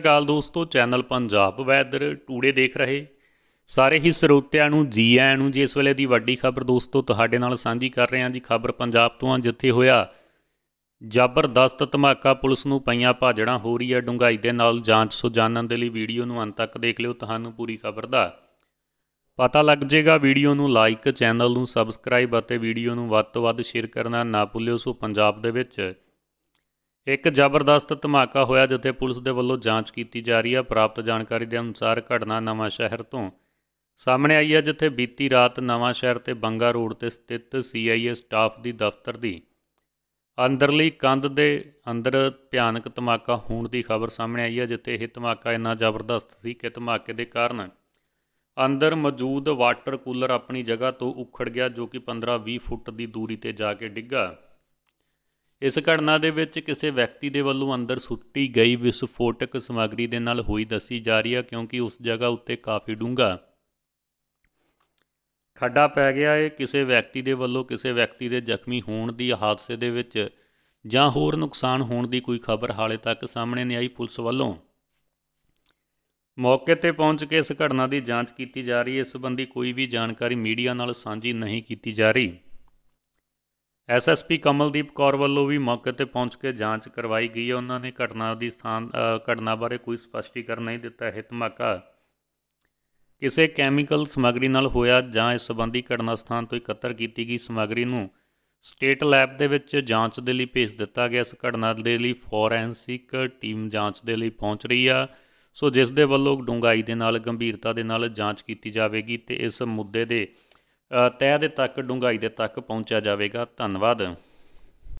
ਅਕਾਲ ਦੋਸਤੋ channel Punjab weather today ਦੇਖ ਰਹੇ ਸਾਰੇ ਹੀ ਸਰੋਤਿਆਂ ਨੂੰ ਜੀ ਆਇਆਂ ਨੂੰ ਜਿਸ ਵੇਲੇ ਦੀ ਵੱਡੀ ਖਬਰ ਦੋਸਤੋ ਤੁਹਾਡੇ ਨਾਲ ਸਾਂਝੀ ਕਰ ਰਹੇ ਹਾਂ ਜੀ ਖਬਰ ਪੰਜਾਬ ਤੋਂ ਆ ਜਿੱਥੇ ਹੋਇਆ ਜ਼ਬਰਦਸਤ ਧਮਾਕਾ ਪੁਲਿਸ ਨੂੰ ਪਈਆਂ ਭਾਜੜਾਂ ਹੋ ਰਹੀ ਹੈ ਡੁੰਗਾਈ ਦੇ ਨਾਲ ਜਾਂਚ ਸੋ ਜਾਣਨ ਦੇ ਲਈ ਵੀਡੀਓ ਨੂੰ ਅੰਤ ਤੱਕ ਦੇਖ ਲਿਓ ਤੁਹਾਨੂੰ ਪੂਰੀ ਖਬਰ ਦਾ ਪਤਾ ਲੱਗ ਜੇਗਾ ਵੀਡੀਓ ਨੂੰ ਲਾਈਕ ਚੈਨਲ ਨੂੰ ਸਬਸਕ੍ਰਾਈਬ ਅਤੇ ਵੀਡੀਓ ਨੂੰ ਵੱਧ ਤੋਂ ਵੱਧ ਸ਼ੇਅਰ ਕਰਨਾ ਨਾ ਭੁੱਲਿਓ ਸੋ ਪੰਜਾਬ ਦੇ ਵਿੱਚ ਇੱਕ ਜ਼ਬਰਦਸਤ ਧਮਾਕਾ ਹੋਇਆ ਜਿੱਥੇ ਪੁਲਿਸ ਦੇ ਵੱਲੋਂ ਜਾਂਚ ਕੀਤੀ ਜਾ ਰਹੀ ਹੈ ਪ੍ਰਾਪਤ ਜਾਣਕਾਰੀ ਦੇ ਅਨੁਸਾਰ ਘਟਨਾ ਨਵਾਂ ਸ਼ਹਿਰ ਤੋਂ ਸਾਹਮਣੇ ਆਈ ਹੈ ਜਿੱਥੇ ਬੀਤੀ ਰਾਤ ਨਵਾਂ ਸ਼ਹਿਰ ਤੇ ਬੰਗਾ ਰੋਡ ਤੇ ਸਥਿਤ ਸੀਆਈਏ ਸਟਾਫ ਦੀ ਦਫ਼ਤਰ ਦੀ ਅੰਦਰਲੀ ਕੰਧ ਦੇ ਅੰਦਰ ਭਿਆਨਕ ਧਮਾਕਾ ਹੋਣ ਦੀ ਖਬਰ ਸਾਹਮਣੇ ਆਈ ਹੈ ਜਿੱਥੇ ਇਹ ਧਮਾਕਾ ਇੰਨਾ ਜ਼ਬਰਦਸਤ ਸੀ ਕਿ ਧਮਾਕੇ ਦੇ ਕਾਰਨ ਅੰਦਰ ਮੌਜੂਦ ਵਾਟਰ ਕੂਲਰ ਆਪਣੀ ਜਗ੍ਹਾ ਤੋਂ ਉਖੜ ਗਿਆ ਜੋ ਕਿ 15-20 ਫੁੱਟ ਦੀ ਦੂਰੀ ਤੇ ਜਾ ਕੇ ਡਿੱਗਾ ਇਸ ਘਟਨਾ ਦੇ ਵਿੱਚ ਕਿਸੇ ਵਿਅਕਤੀ ਦੇ ਵੱਲੋਂ ਅੰਦਰ ਸੁੱਟੀ ਗਈ ਵਿਸਫੋਟਕ ਸਮੱਗਰੀ ਦੇ ਨਾਲ ਹੋਈ ਦੱਸੀ ਜਾ ਰਹੀ ਹੈ ਕਿਉਂਕਿ ਉਸ ਜਗ੍ਹਾ ਉੱਤੇ ਕਾਫੀ ਡੂੰਘਾ ਖੱਡਾ ਪੈ ਗਿਆ ਹੈ ਕਿਸੇ ਵਿਅਕਤੀ ਦੇ ਵੱਲੋਂ ਕਿਸੇ ਵਿਅਕਤੀ ਦੇ ਜ਼ਖਮੀ ਹੋਣ ਦੀ ਹਾਦਸੇ ਦੇ ਵਿੱਚ ਜਾਂ ਹੋਰ ਨੁਕਸਾਨ ਹੋਣ ਦੀ ਕੋਈ ਖਬਰ ਹਾਲੇ ਤੱਕ ਸਾਹਮਣੇ ਨਹੀਂ ਆਈ ਪੁਲਿਸ ਵੱਲੋਂ ਮੌਕੇ ਤੇ ਪਹੁੰਚ ਕੇ ਇਸ ਘਟਨਾ ਦੀ ਜਾਂਚ ਕੀਤੀ ਜਾ ਰਹੀ ਹੈ ਇਸ ਸੰਬੰਧੀ ਕੋਈ ਵੀ ਜਾਣਕਾਰੀ ਮੀਡੀਆ ਨਾਲ ਸਾਂਝੀ ਨਹੀਂ ਕੀਤੀ ਜਾ ਰਹੀ ਐਸਐਸਪੀ ਕਮਲਦੀਪ ਕੌਰ ਵੱਲੋਂ ਵੀ ਮੌਕੇ ਤੇ ਪਹੁੰਚ ਕੇ ਜਾਂਚ ਕਰਵਾਈ ਗਈ ਹੈ ਉਹਨਾਂ ਨੇ ਘਟਨਾ ਦੀ ਘਟਨਾ ਬਾਰੇ ਕੋਈ ਸਪਸ਼ਟੀਕਰਨ ਨਹੀਂ ਦਿੱਤਾ ਇਹ ਧਮਾਕਾ ਕਿਸੇ ਕੈਮੀਕਲ ਸਮਗਰੀ ਨਾਲ ਹੋਇਆ ਜਾਂ ਇਸ ਸੰਬੰਧੀ ਘਟਨਾ ਸਥਾਨ ਤੋਂ ਇਕੱਤਰ ਕੀਤੀ ਗਈ ਸਮਗਰੀ ਨੂੰ ਸਟੇਟ ਲੈਬ ਦੇ ਵਿੱਚ ਜਾਂਚ ਦੇ ਲਈ ਭੇਜ ਦਿੱਤਾ ਗਿਆ ਇਸ ਘਟਨਾ ਦੇ ਲਈ ਫੋਰੈਂਸਿਕ ਟੀਮ ਜਾਂਚ ਦੇ ਲਈ ਪਹੁੰਚ ਰਹੀ ਆ ਸੋ ਜਿਸ ਦੇ ਵੱਲੋਂ ਡੂੰਘਾਈ ਦੇ ਨਾਲ ਗੰਭੀਰਤਾ ਦੇ ਨਾਲ ਜਾਂਚ ਕੀਤੀ ਜਾਵੇਗੀ ਤੇ ਇਸ ਮੁੱਦੇ ਦੇ ਤੈਅ ਦੇ ਤੱਕ ਡੂੰਘਾਈ ਦੇ ਤੱਕ ਪਹੁੰਚਿਆ ਜਾਵੇਗਾ ਧੰਨਵਾਦ